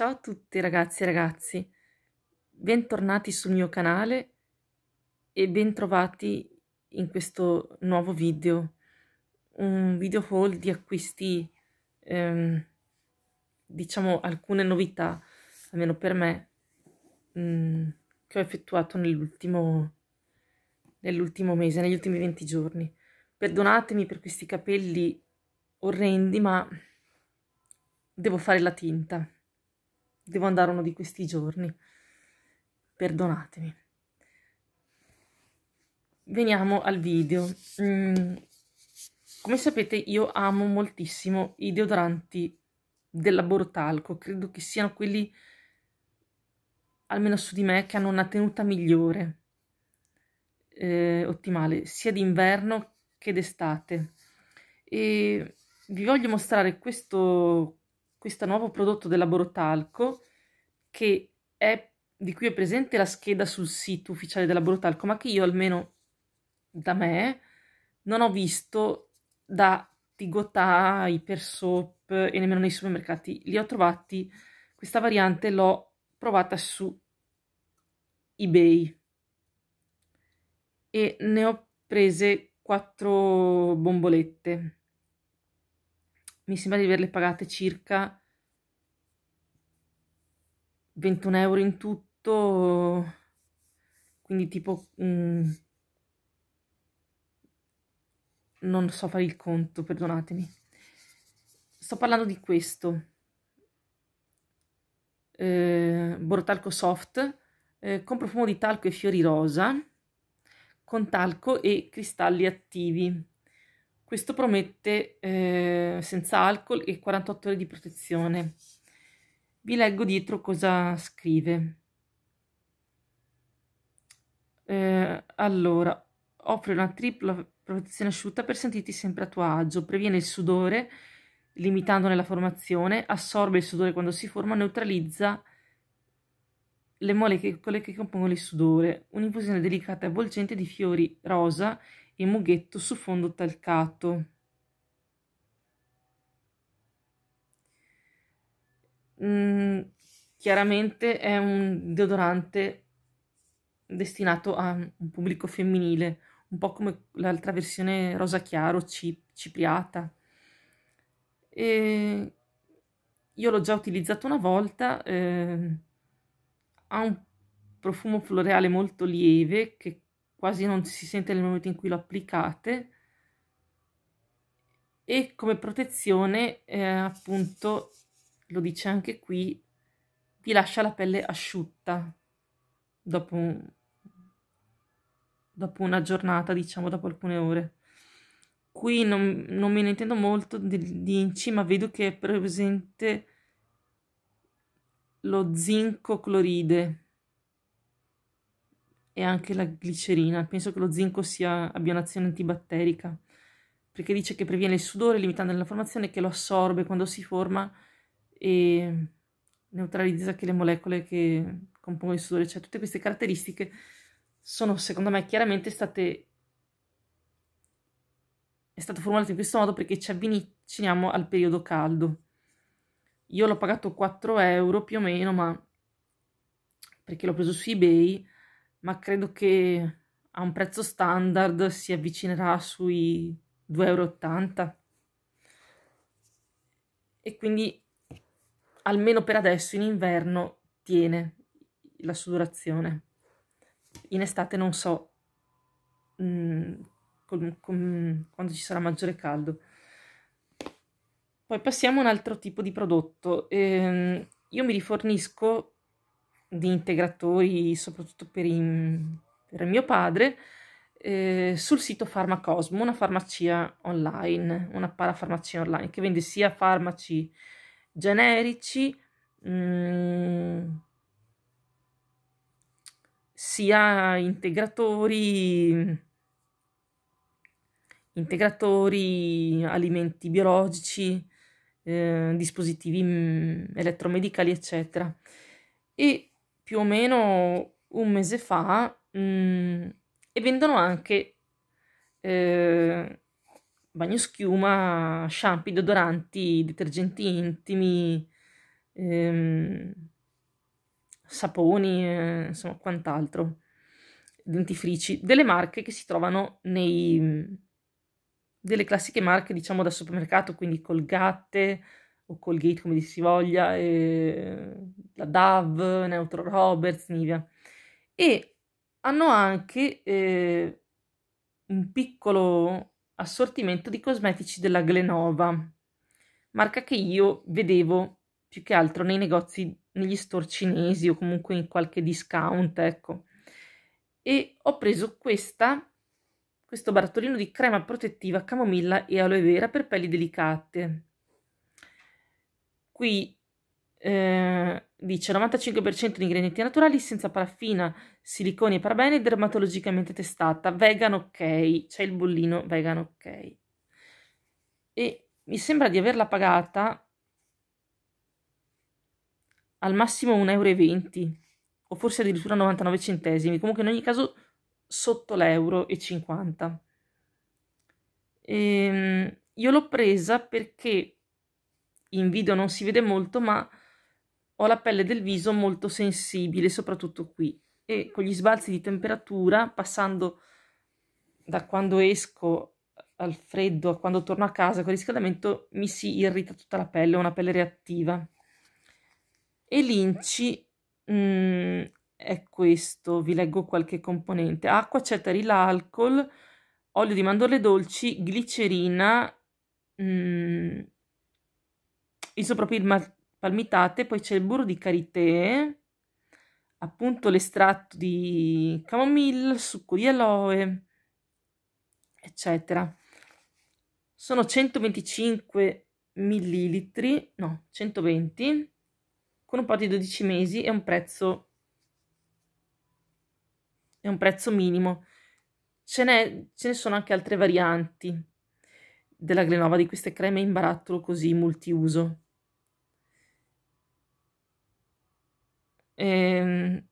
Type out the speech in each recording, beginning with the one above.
Ciao a tutti ragazzi e ragazzi, bentornati sul mio canale e bentrovati in questo nuovo video, un video haul di acquisti, ehm, diciamo alcune novità, almeno per me, mh, mm, che ho effettuato nell'ultimo nell'ultimo mese, negli ultimi 20 giorni. Perdonatemi per questi capelli orrendi, ma devo fare la tinta Devo andare uno di questi giorni. Perdonatemi. Veniamo al video. Mm, come sapete io amo moltissimo i deodoranti della Bortalco. Credo che siano quelli, almeno su di me, che hanno una tenuta migliore. Eh, ottimale, sia d'inverno che d'estate. E vi voglio mostrare questo, questo nuovo prodotto della Borotalco che è, di cui è presente la scheda sul sito ufficiale della Borotalco, ma che io almeno da me non ho visto da Tigotà, Ipersop e nemmeno nei supermercati. Li ho trovati, questa variante l'ho provata su eBay e ne ho prese quattro bombolette mi sembra di averle pagate circa 21 euro in tutto, quindi tipo... Um, non so fare il conto, perdonatemi. Sto parlando di questo. Eh, Borotalco Soft eh, con profumo di talco e fiori rosa con talco e cristalli attivi. Questo promette eh, senza alcol e 48 ore di protezione. Vi leggo dietro cosa scrive. Eh, allora, offre una tripla protezione asciutta per sentirti sempre a tuo agio, previene il sudore limitandone la formazione, assorbe il sudore quando si forma, neutralizza le molecole che compongono il sudore, un'infusione delicata e avvolgente di fiori rosa e mughetto su fondo talcato. Mm, chiaramente è un deodorante destinato a un pubblico femminile, un po' come l'altra versione rosa chiaro, cip cipriata. E io l'ho già utilizzato una volta, eh, ha un profumo floreale molto lieve che quasi non si sente nel momento in cui lo applicate e come protezione eh, appunto lo dice anche qui vi lascia la pelle asciutta dopo, un, dopo una giornata diciamo dopo alcune ore qui non, non me ne intendo molto di, di inci ma vedo che è presente lo zinco cloride e anche la glicerina. Penso che lo zinco sia, abbia un'azione antibatterica, perché dice che previene il sudore limitando la formazione che lo assorbe quando si forma e neutralizza anche le molecole che compongono il sudore. Cioè tutte queste caratteristiche sono secondo me chiaramente state... è stato formulato in questo modo perché ci avviciniamo al periodo caldo. Io l'ho pagato 4 euro più o meno, ma perché l'ho preso su eBay ma credo che a un prezzo standard si avvicinerà sui 2,80 euro. E quindi almeno per adesso in inverno tiene la sudorazione. In estate non so mh, mm, con, con, quando ci sarà maggiore caldo. Poi passiamo a un altro tipo di prodotto. Ehm, io mi rifornisco di integratori, soprattutto per, in, per mio padre, eh, sul sito Farmacosmo, una farmacia online, una parafarmacia online che vende sia farmaci generici mh, mm, sia integratori integratori, alimenti biologici, eh, dispositivi mh, mm, elettromedicali, eccetera. E più o meno un mese fa mh, mm, e vendono anche eh, bagnoschiuma, shampoo, deodoranti, detergenti intimi, ehm, saponi, eh, insomma quant'altro, dentifrici, delle marche che si trovano nei... delle classiche marche diciamo da supermercato, quindi Colgate, o Colgate come si voglia, e la Dove, Neutro Roberts, Nivea. E hanno anche eh, un piccolo assortimento di cosmetici della Glenova, marca che io vedevo più che altro nei negozi, negli store cinesi o comunque in qualche discount, ecco. E ho preso questa, questo barattolino di crema protettiva camomilla e aloe vera per pelli delicate Qui eh, dice 95% di ingredienti naturali senza paraffina, siliconi e parabeni, dermatologicamente testata, vegan ok, c'è il bollino vegan ok. E mi sembra di averla pagata al massimo 1,20 euro o forse addirittura 99 centesimi, comunque in ogni caso sotto l'euro e 50. Ehm, io l'ho presa perché in video non si vede molto, ma ho la pelle del viso molto sensibile, soprattutto qui. E con gli sbalzi di temperatura, passando da quando esco al freddo a quando torno a casa con il riscaldamento, mi si irrita tutta la pelle, ho una pelle reattiva. E l'inci mm, è questo, vi leggo qualche componente. Acqua, cetaril, alcol, olio di mandorle dolci, glicerina... Mh, mm, il soprappalmitate, palmitate, poi c'è il burro di karité, appunto l'estratto di camomilla, succo di aloe, eccetera. Sono 125 millilitri, no, 120, con un po' di 12 mesi e un prezzo, è un prezzo minimo. Ce, ce ne sono anche altre varianti della Glenova, di queste creme in barattolo così multiuso. eh,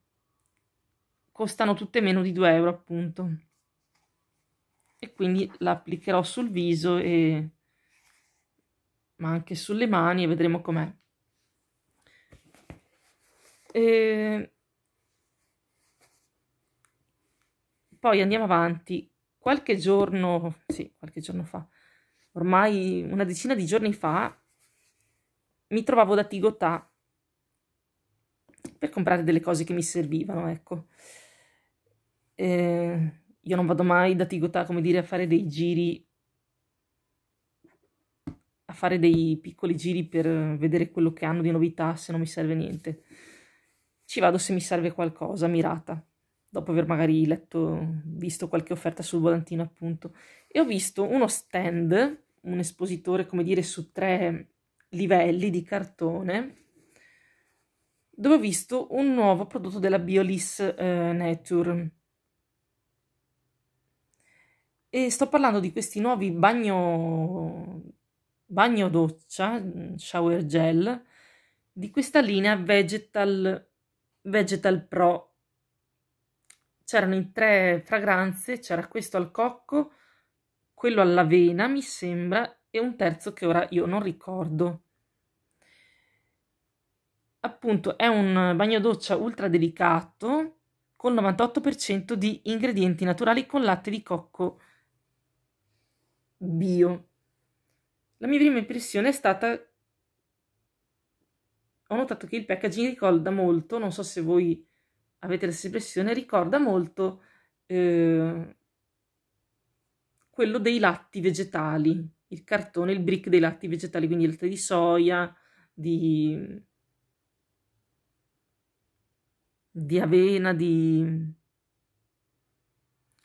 costano tutte meno di 2 euro appunto e quindi la applicherò sul viso e ma anche sulle mani e vedremo com'è e... Ehm, poi andiamo avanti qualche giorno sì qualche giorno fa ormai una decina di giorni fa mi trovavo da Tigotà per comprare delle cose che mi servivano, ecco. Eh, io non vado mai da Tigotà, come dire, a fare dei giri, a fare dei piccoli giri per vedere quello che hanno di novità se non mi serve niente. Ci vado se mi serve qualcosa, mirata, dopo aver magari letto, visto qualche offerta sul volantino appunto. E ho visto uno stand, un espositore, come dire, su tre livelli di cartone dove ho visto un nuovo prodotto della Biolis eh, Nature. E sto parlando di questi nuovi bagno, bagno doccia, mm, shower gel, di questa linea Vegetal, Vegetal Pro. C'erano in tre fragranze, c'era questo al cocco, quello all'avena mi sembra, e un terzo che ora io non ricordo appunto è un bagno doccia ultra delicato con 98% di ingredienti naturali con latte di cocco bio. La mia prima impressione è stata ho notato che il packaging ricorda molto, non so se voi avete la stessa impressione, ricorda molto eh, quello dei latti vegetali, il cartone, il brick dei latti vegetali, quindi il latte di soia, di di avena, di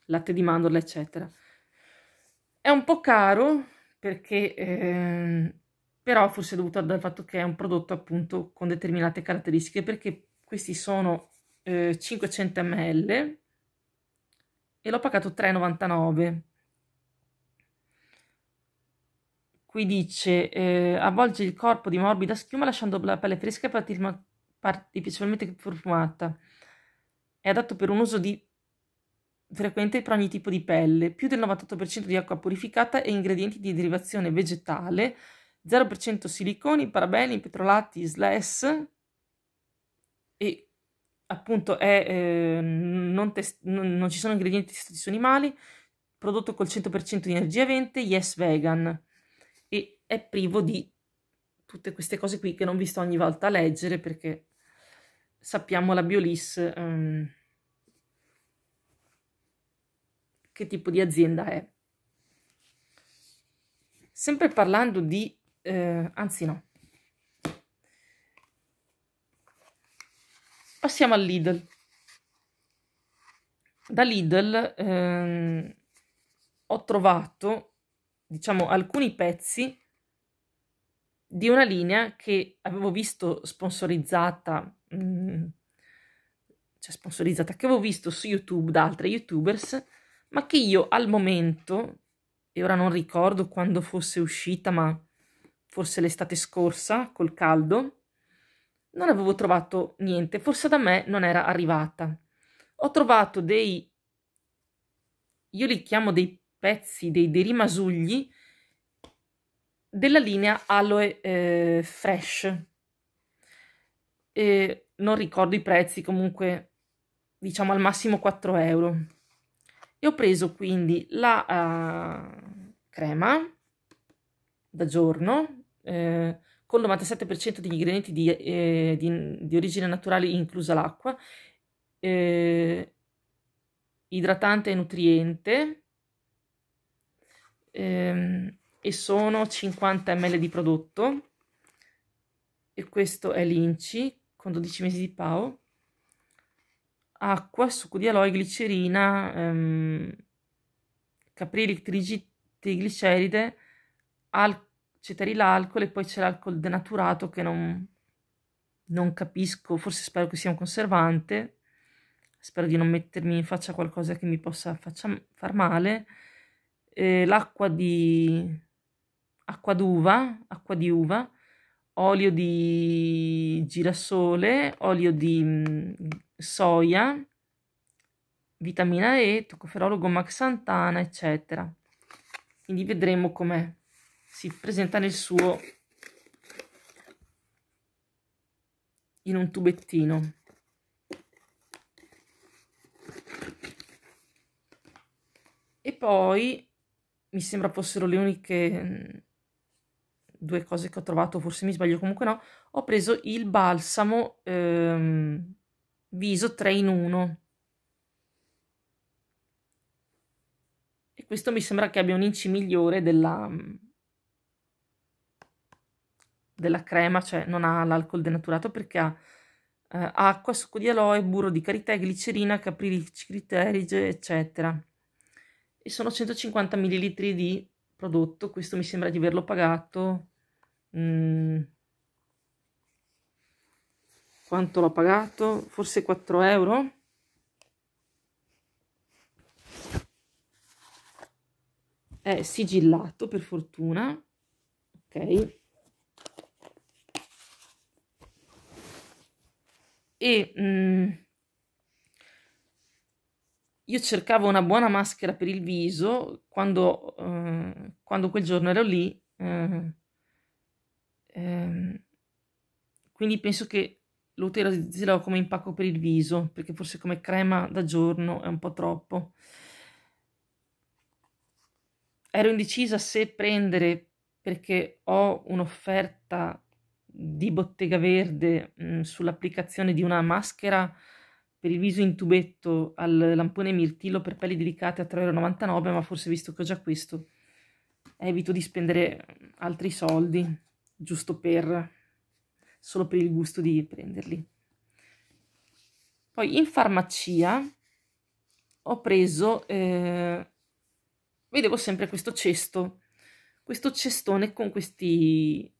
latte di mandorla, eccetera. È un po' caro perché eh, però forse è dovuto al fatto che è un prodotto appunto con determinate caratteristiche perché questi sono eh, 500 ml e l'ho pagato 3,99 qui dice eh, avvolge il corpo di morbida schiuma lasciando la pelle fresca e parti piacevolmente profumata. È adatto per un uso di... frequente per ogni tipo di pelle, più del 98% di acqua purificata e ingredienti di derivazione vegetale, 0% siliconi, parabeni, petrolati, slash e appunto è, eh, non, test- non, non, ci sono ingredienti testati su animali, prodotto col 100% di energia vente, yes vegan e è privo di tutte queste cose qui che non vi sto ogni volta a leggere perché sappiamo la Biolis um, che tipo di azienda è. Sempre parlando di... Eh, anzi no. Passiamo al Lidl. Da Lidl ehm, ho trovato, diciamo, alcuni pezzi di una linea che avevo visto sponsorizzata Mm. cioè sponsorizzata che avevo visto su YouTube da altre youtubers, ma che io al momento, e ora non ricordo quando fosse uscita, ma forse l'estate scorsa col caldo, non avevo trovato niente, forse da me non era arrivata. Ho trovato dei, io li chiamo dei pezzi, dei, dei rimasugli della linea Aloe eh, Fresh, eh, non ricordo i prezzi, comunque diciamo al massimo 4 euro. E ho preso quindi la uh, crema da giorno eh, con il 97% degli ingredienti di, eh, di, di, origine naturale, inclusa l'acqua, eh, idratante e nutriente, ehm, e sono 50 ml di prodotto. E questo è l'Inci con 12 mesi di PAO, acqua, succo di aloe, glicerina, ehm, caprili, trigliceride, al- cetarilla, e poi c'è l'alcol denaturato che non, non capisco, forse spero che sia un conservante, spero di non mettermi in faccia qualcosa che mi possa faccia, far male, eh, l'acqua di acqua d'uva, acqua di uva, olio di girasole, olio di mm, soia, vitamina E, toccoferolo, gomaxantana, eccetera. Quindi vedremo come si presenta nel suo in un tubettino. E poi mi sembra fossero le uniche mm, due cose che ho trovato, forse mi sbaglio, comunque no, ho preso il balsamo ehm, viso 3 in 1. E questo mi sembra che abbia un inci migliore della, mm, della crema, cioè non ha l'alcol denaturato perché ha eh, acqua, succo di aloe, burro di carità, glicerina, caprilicerige, eccetera. E sono 150 ml di prodotto, questo mi sembra di averlo pagato mh, mm. quanto l'ho pagato? Forse 4 euro? È sigillato per fortuna, ok? E mh, mm, io cercavo una buona maschera per il viso quando, eh, quando quel giorno ero lì. Eh, Ehm, quindi penso che lo utilizzerò come impacco per il viso, perché forse come crema da giorno è un po' troppo. Ero indecisa se prendere perché ho un'offerta di Bottega Verde mm, sull'applicazione di una maschera per il viso in tubetto al lampone mirtillo per pelli delicate a 3,99€, ma forse visto che ho già questo evito di spendere mm, altri soldi giusto per, solo per il gusto di prenderli. Poi in farmacia ho preso, eh, vedevo sempre questo cesto, questo cestone con questi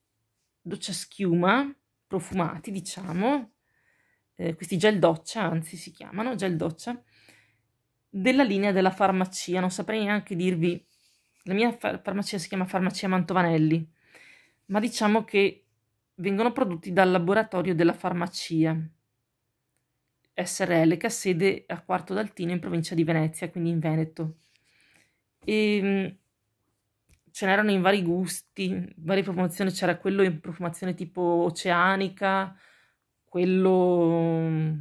doccia schiuma profumati, diciamo, eh, questi gel doccia, anzi si chiamano gel doccia, della linea della farmacia, non saprei neanche dirvi, la mia far farmacia si chiama Farmacia Mantovanelli, ma diciamo che vengono prodotti dal laboratorio della farmacia SRL che ha sede a Quarto d'Altino in provincia di Venezia, quindi in Veneto. E ehm, ce n'erano in vari gusti, varie profumazioni, c'era quello in profumazione tipo oceanica, quello mm,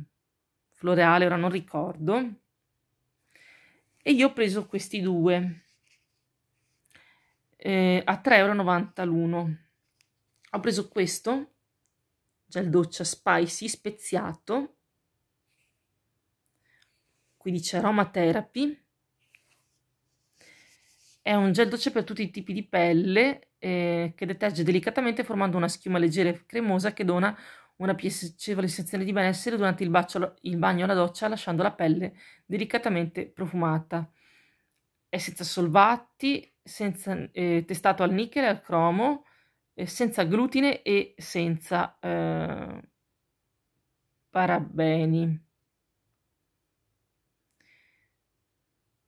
floreale, ora non ricordo. E io ho preso questi due eh, a 3,90 euro l'uno ho preso questo gel doccia spicy speziato qui dice aromatherapy è un gel doccia per tutti i tipi di pelle eh, che deterge delicatamente formando una schiuma leggera e cremosa che dona una piacevole sensazione di benessere durante il, bacio, il bagno alla doccia lasciando la pelle delicatamente profumata. È senza solvati, senza, eh, testato al nichel e al cromo, eh, senza glutine e senza eh, parabeni.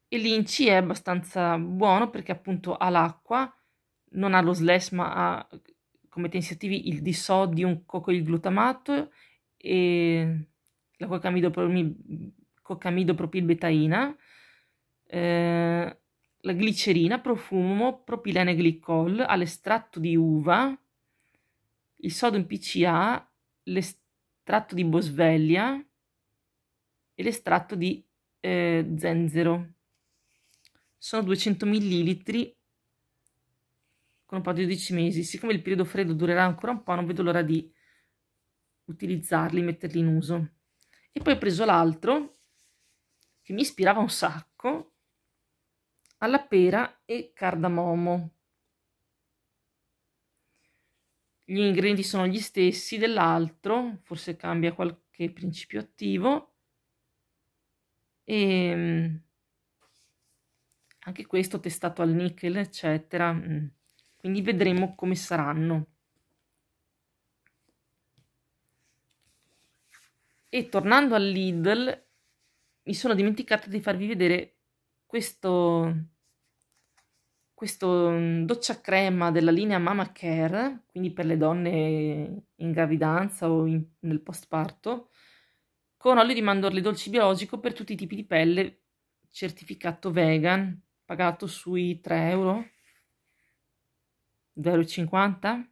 E l'inci è abbastanza buono perché appunto ha l'acqua, non ha lo slash ma ha come tensiativi il disodium cocoil glutamato e la coccamidopropil, coccamidopropil betaina. Eh, la glicerina, profumo, propilene glicol, all'estratto di uva, il sodio PCA, l'estratto di bosveglia e l'estratto di eh, zenzero. Sono 200 ml con un po' di 12 mesi. Siccome il periodo freddo durerà ancora un po', non vedo l'ora di utilizzarli, metterli in uso. E poi ho preso l'altro che mi ispirava un sacco alla pera e cardamomo. Gli ingredienti sono gli stessi dell'altro, forse cambia qualche principio attivo. E ehm, anche questo testato al nickel, eccetera. Mm. Quindi vedremo come saranno. E tornando al Lidl, mi sono dimenticata di farvi vedere questo questo mm, doccia crema della linea Mama Care, quindi per le donne in gravidanza o in, nel postparto, con olio di mandorle dolci biologico per tutti i tipi di pelle, certificato vegan, pagato sui 3 euro, 2,50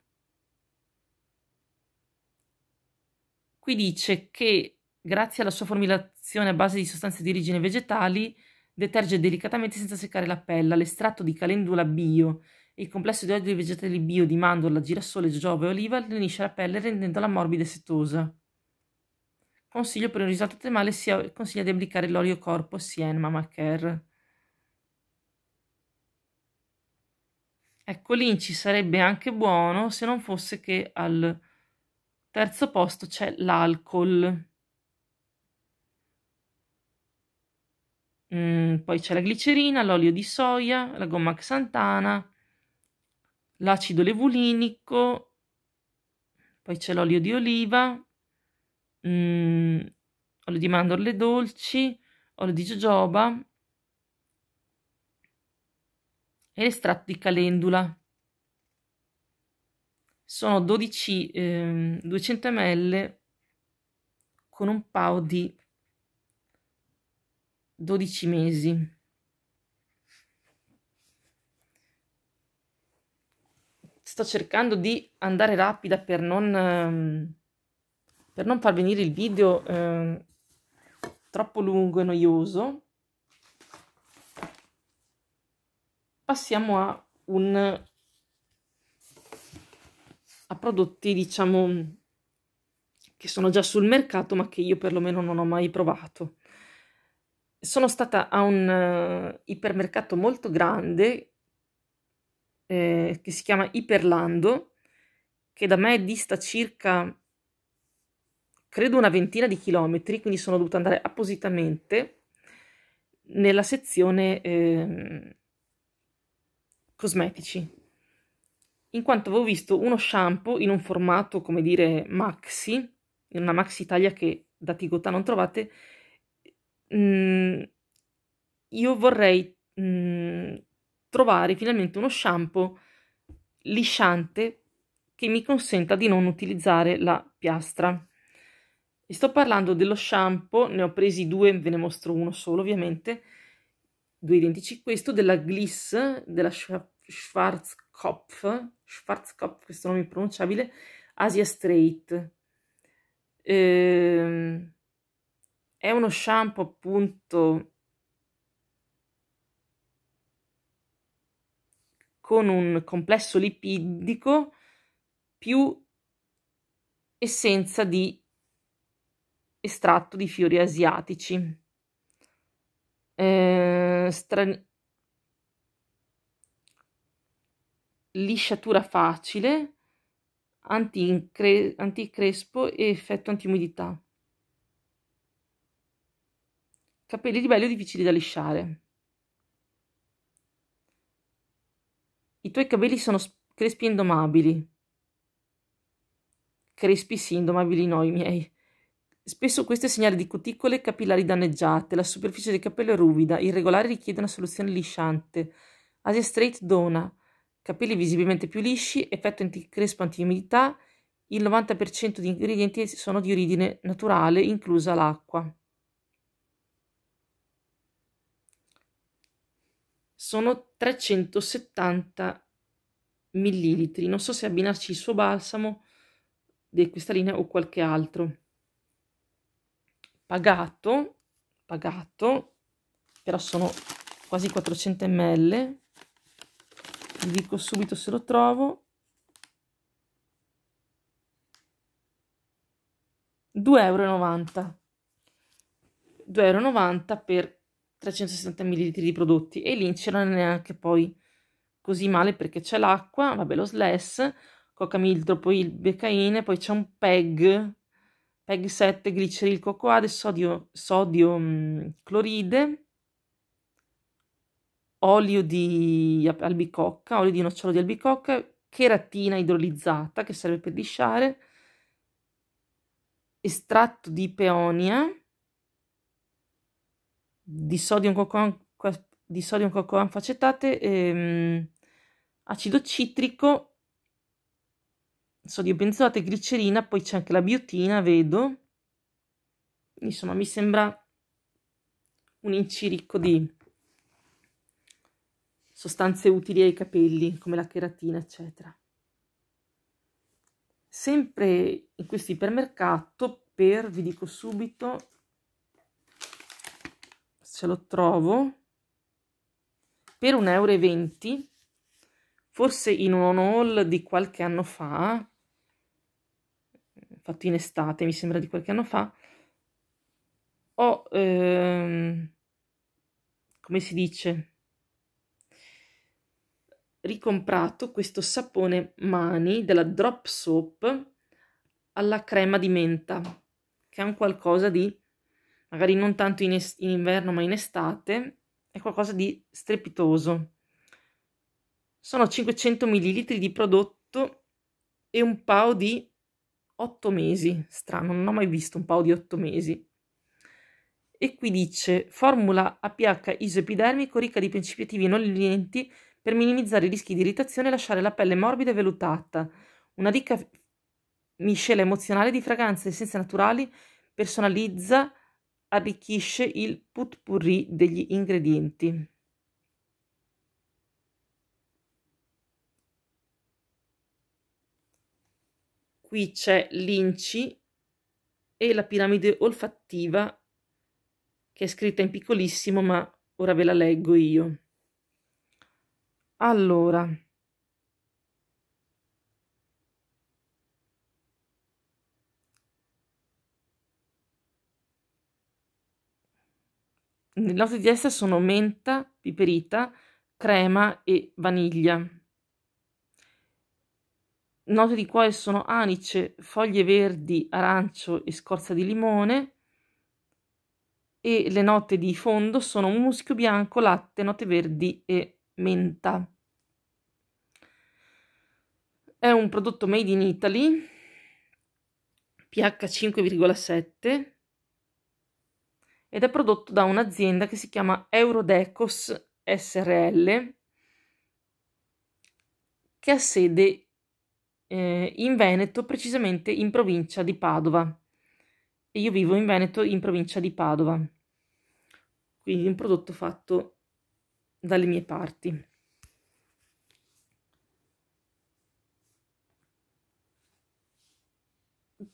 Qui dice che grazie alla sua formulazione a base di sostanze di origine vegetali Deterge delicatamente senza seccare la pelle l'estratto di calendula bio e il complesso di oli vegetali bio di mandorla, girasole, giove e oliva allenisce la pelle rendendola morbida e setosa. Consiglio per un risultato termale si consiglia di applicare l'olio corpo Sien Mama Care. Ecco, l'inci sarebbe anche buono se non fosse che al terzo posto c'è l'alcol. Mm, poi c'è la glicerina, l'olio di soia, la gomma xantana, l'acido levulinico, poi c'è l'olio di oliva, mm, olio di mandorle dolci, olio di jojoba e l'estratto di calendula. Sono 12, eh, 200 ml con un paio di 12 mesi. Sto cercando di andare rapida per non, ehm, per non far venire il video eh, troppo lungo e noioso. Passiamo a un a prodotti, diciamo, che sono già sul mercato, ma che io perlomeno non ho mai provato sono stata a un uh, ipermercato molto grande eh, che si chiama Iperlando, che da me dista circa credo una ventina di chilometri, quindi sono dovuta andare appositamente nella sezione eh, cosmetici, in quanto avevo visto uno shampoo in un formato, come dire, maxi, in una maxi taglia che da Tigotà non trovate, mh, mhmm, io vorrei mh, mhmm, trovare finalmente uno shampoo lisciante che mi consenta di non utilizzare la piastra. E sto parlando dello shampoo, ne ho presi due, ve ne mostro uno solo ovviamente, due identici questo, della Gliss, della Schwarzkopf, Schwarzkopf, questo nome impronunciabile, Asia Straight. Ehm è uno shampoo appunto con un complesso lipidico più essenza di estratto di fiori asiatici. Eh, stran... Lisciatura facile, anticrespo e effetto antiumidità. Capelli di bello difficili da lisciare. I tuoi capelli sono crespi e indomabili. Crespi sì, indomabili no, i miei. Spesso questo è segnale di cuticole capillari danneggiate, la superficie del capello è ruvida, irregolare richiede una soluzione lisciante. Asia Straight dona capelli visibilmente più lisci, effetto anticrespo antiumidità, il 90% di ingredienti sono di origine naturale, inclusa l'acqua. sono 370 millilitri. Non so se abbinarci il suo balsamo di questa linea o qualche altro. Pagato, pagato, però sono quasi 400 ml. Vi dico subito se lo trovo. 2,90 euro. 2,90 euro per 360 ml di prodotti e lì è neanche poi così male perché c'è l'acqua, vabbè lo sless, coca slash, poi il becaine, poi c'è un PEG, PEG 7, gliceril, cocoade, sodio, sodio mh, mm, cloride, olio di albicocca, olio di nocciolo di albicocca, cheratina idrolizzata che serve per lisciare, estratto di peonia, di sodium cocoan, di ehm, acido citrico, sodio benzoate, glicerina, poi c'è anche la biotina, vedo. Insomma, mi sembra un inciricco di sostanze utili ai capelli, come la cheratina, eccetera. Sempre in questo ipermercato per, vi dico subito, ce lo trovo, per 1,20 euro, forse in un haul di qualche anno fa, fatto in estate, mi sembra di qualche anno fa, ho, ehm, come si dice, ricomprato questo sapone mani della Drop Soap alla crema di menta, che è un qualcosa di magari non tanto in, in inverno ma in estate, è qualcosa di strepitoso. Sono 500 ml di prodotto e un pao di 8 mesi, strano, non ho mai visto un pao di 8 mesi. E qui dice formula a pH isoepidermico ricca di principi attivi non lenti per minimizzare i rischi di irritazione e lasciare la pelle morbida e vellutata. Una ricca miscela emozionale di fragranze e essenze naturali personalizza arricchisce il putpurri degli ingredienti. Qui c'è l'inci e la piramide olfattiva che è scritta in piccolissimo ma ora ve la leggo io. Allora, Le note di destra sono menta, piperita, crema e vaniglia. Note di cuore sono anice, foglie verdi, arancio e scorza di limone e le note di fondo sono muschio bianco, latte, note verdi e menta. È un prodotto made in Italy, pH 5,7 ed è prodotto da un'azienda che si chiama Eurodecos SRL che ha sede eh, in Veneto, precisamente in provincia di Padova. E io vivo in Veneto, in provincia di Padova. Quindi un prodotto fatto dalle mie parti.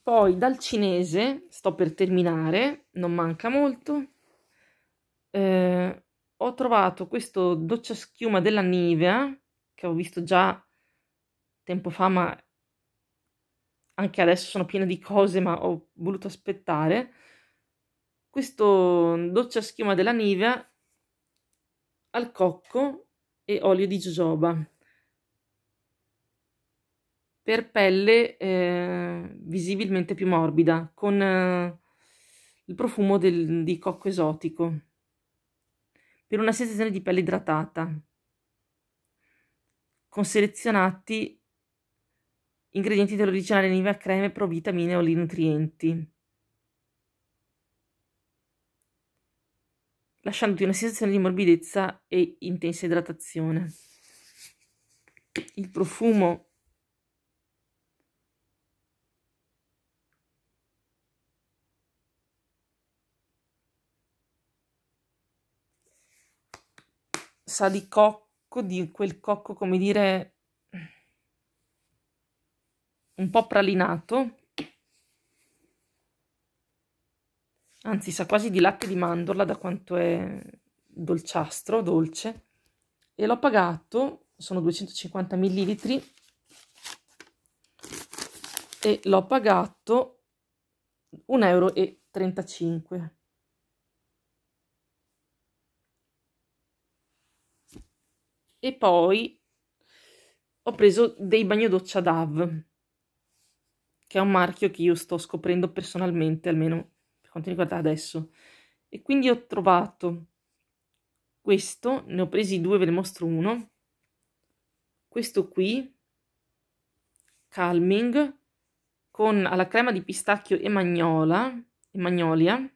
Poi dal cinese, sto per terminare, non manca molto, eh, ho trovato questo doccia schiuma della Nivea, che ho visto già tempo fa, ma anche adesso sono piena di cose, ma ho voluto aspettare. Questo doccia schiuma della Nivea al cocco e olio di jojoba per pelle eh, visibilmente più morbida, con eh, il profumo del, di cocco esotico, per una sensazione di pelle idratata, con selezionati ingredienti dell'originale Nivea Creme Pro Vitamine o Nutrienti, lasciandoti una sensazione di morbidezza e intensa idratazione. Il profumo sa di cocco, di quel cocco, come dire, un po' pralinato. Anzi, sa quasi di latte di mandorla da quanto è dolciastro, dolce. E l'ho pagato, sono 250 millilitri, e l'ho pagato 1,35 euro. e poi ho preso dei bagno doccia DAV, che è un marchio che io sto scoprendo personalmente, almeno per quanto riguarda adesso. E quindi ho trovato questo, ne ho presi due, ve ne mostro uno. Questo qui, Calming, con la crema di pistacchio e magnola, e magnolia,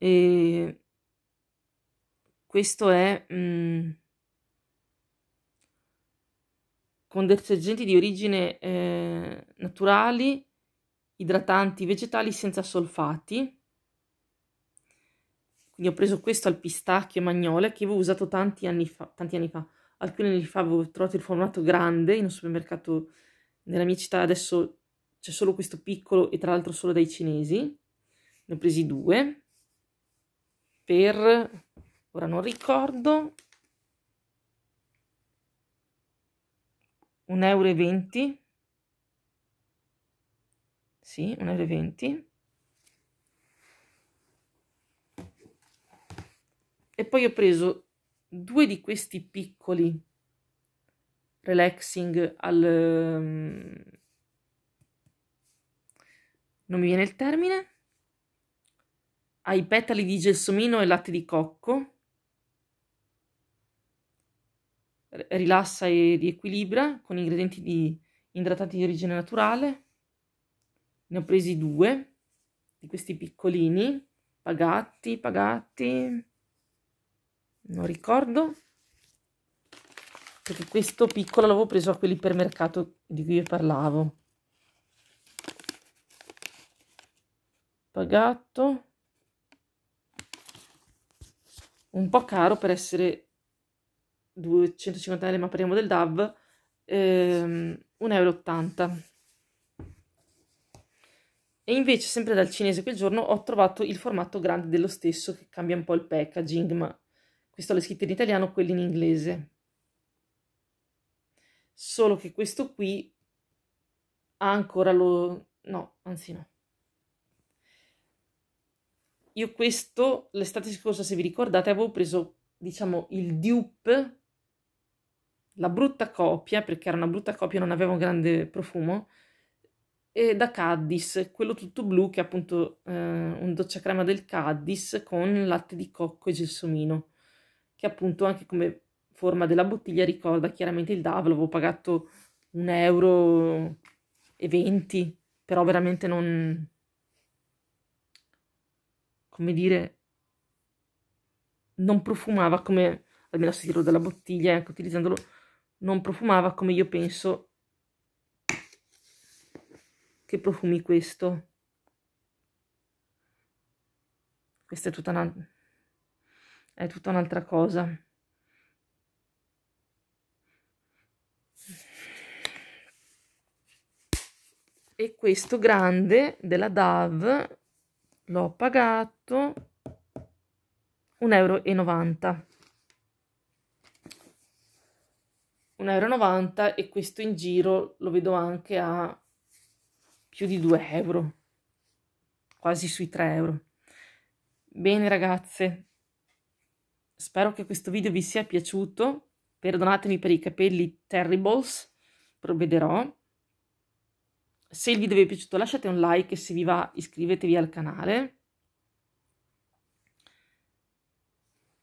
E questo è mh, mm, con detergenti di origine eh, naturali, idratanti vegetali senza solfati. Quindi ho preso questo al pistacchio e magnole che avevo usato tanti anni fa, tanti anni fa. alcuni anni fa avevo trovato il formato grande in un supermercato nella mia città, adesso c'è solo questo piccolo e tra l'altro solo dai cinesi. Ne ho presi due per, ora non ricordo, 1,20 euro. Sì, 1,20 euro. E poi ho preso due di questi piccoli relaxing al... Mm, non mi viene il termine ai petali di gelsomino e latte di cocco, rilassa e riequilibra con ingredienti di idratati di origine naturale. Ne ho presi due di questi piccolini, pagati, pagati, non ricordo, perché questo piccolo l'avevo preso a quell'ipermercato di cui vi parlavo. Pagato un po' caro per essere 250 ml, ma parliamo del DAV, ehm, 1,80 euro. E invece, sempre dal cinese quel giorno, ho trovato il formato grande dello stesso, che cambia un po' il packaging, ma questo l'ho scritto in italiano, quelli in inglese. Solo che questo qui ha ancora lo... no, anzi no io questo l'estate scorsa, se vi ricordate, avevo preso, diciamo, il dupe, la brutta copia, perché era una brutta copia, non aveva un grande profumo, e da Caddis, quello tutto blu che è appunto eh, un crema del Caddis con latte di cocco e gelsomino, che appunto anche come forma della bottiglia ricorda chiaramente il Davo, l'avevo pagato un euro e venti, però veramente non, come dire, non profumava come, almeno se tiro dalla bottiglia, ecco, utilizzandolo, non profumava come io penso che profumi questo. Questa è tutta una... è tutta un'altra cosa. e questo grande della DAV l'ho pagato 1,90 euro. 1,90 euro e questo in giro lo vedo anche a più di 2 euro, quasi sui 3 euro. Bene ragazze, spero che questo video vi sia piaciuto. Perdonatemi per i capelli terribles, provvederò se il video vi è piaciuto lasciate un like e se vi va iscrivetevi al canale.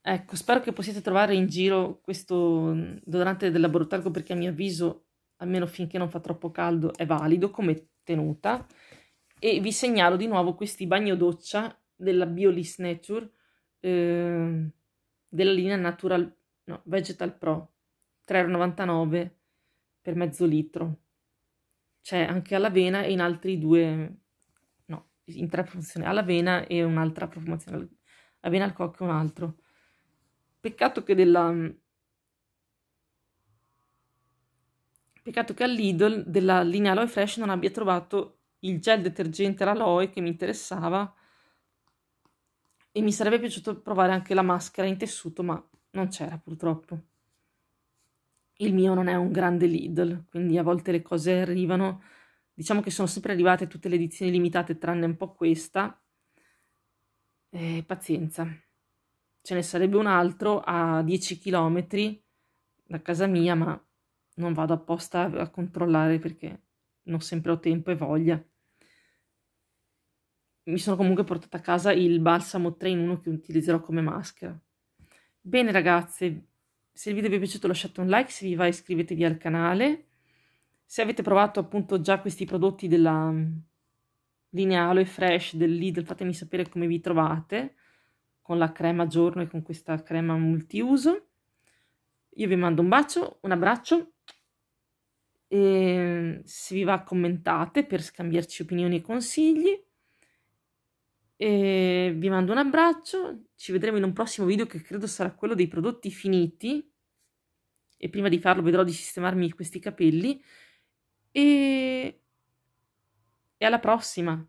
Ecco, spero che possiate trovare in giro questo mm, deodorante del laboratorio perché a mio avviso, almeno finché non fa troppo caldo, è valido come tenuta. E vi segnalo di nuovo questi bagno doccia della Biolis Nature eh, della linea Natural, no, Vegetal Pro, 3,99 per mezzo litro c'è anche all'avena e in altri due, no, in tre profumazioni, all'avena e un'altra profumazione, avena al cocco e un altro. Peccato che della... Peccato che all'Idol della linea Aloe Fresh non abbia trovato il gel detergente all'aloe che mi interessava e mi sarebbe piaciuto provare anche la maschera in tessuto, ma non c'era purtroppo il mio non è un grande Lidl, quindi a volte le cose arrivano, diciamo che sono sempre arrivate tutte le edizioni limitate tranne un po' questa, eh, pazienza. Ce ne sarebbe un altro a 10 km da casa mia, ma non vado apposta a controllare perché non sempre ho tempo e voglia. Mi sono comunque portata a casa il balsamo 3 in 1 che utilizzerò come maschera. Bene ragazze, se il video vi è piaciuto lasciate un like, se vi va iscrivetevi al canale. Se avete provato appunto già questi prodotti della mm, linea Aloe Fresh del Lidl, fatemi sapere come vi trovate con la crema giorno e con questa crema multiuso. Io vi mando un bacio, un abbraccio e mm, se vi va commentate per scambiarci opinioni e consigli e vi mando un abbraccio, ci vedremo in un prossimo video che credo sarà quello dei prodotti finiti. E prima di farlo vedrò di sistemarmi questi capelli. E, e alla prossima!